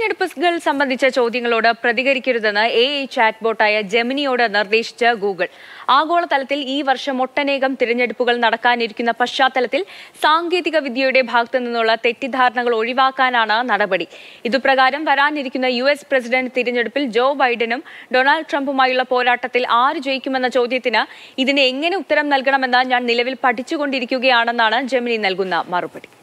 തെരഞ്ഞെടുപ്പുകൾ സംബന്ധിച്ച ചോദ്യങ്ങളോട് പ്രതികരിക്കരുതെന്ന് എ ഐ ചാറ്റ് ബോട്ടായ ജെമിനിയോട് നിർദ്ദേശിച്ച ഗൂഗിൾ ആഗോളതലത്തിൽ ഈ വർഷം ഒട്ടനേകം തിരഞ്ഞെടുപ്പുകൾ നടക്കാനിരിക്കുന്ന പശ്ചാത്തലത്തിൽ സാങ്കേതിക വിദ്യയുടെ ഭാഗത്തു നിന്നുള്ള തെറ്റിദ്ധാരണകൾ ഒഴിവാക്കാനാണ് നടപടി ഇതുപ്രകാരം വരാനിരിക്കുന്ന യു എസ് പ്രസിഡന്റ് തിരഞ്ഞെടുപ്പിൽ ജോ ബൈഡനും ഡൊണാൾഡ് ട്രംപുമായുള്ള പോരാട്ടത്തിൽ ആര് ജയിക്കുമെന്ന ചോദ്യത്തിന് ഇതിന് എങ്ങനെ ഉത്തരം നൽകണമെന്ന് ഞാൻ നിലവിൽ പഠിച്ചുകൊണ്ടിരിക്കുകയാണെന്നാണ് ജെമിനി നൽകുന്ന മറുപടി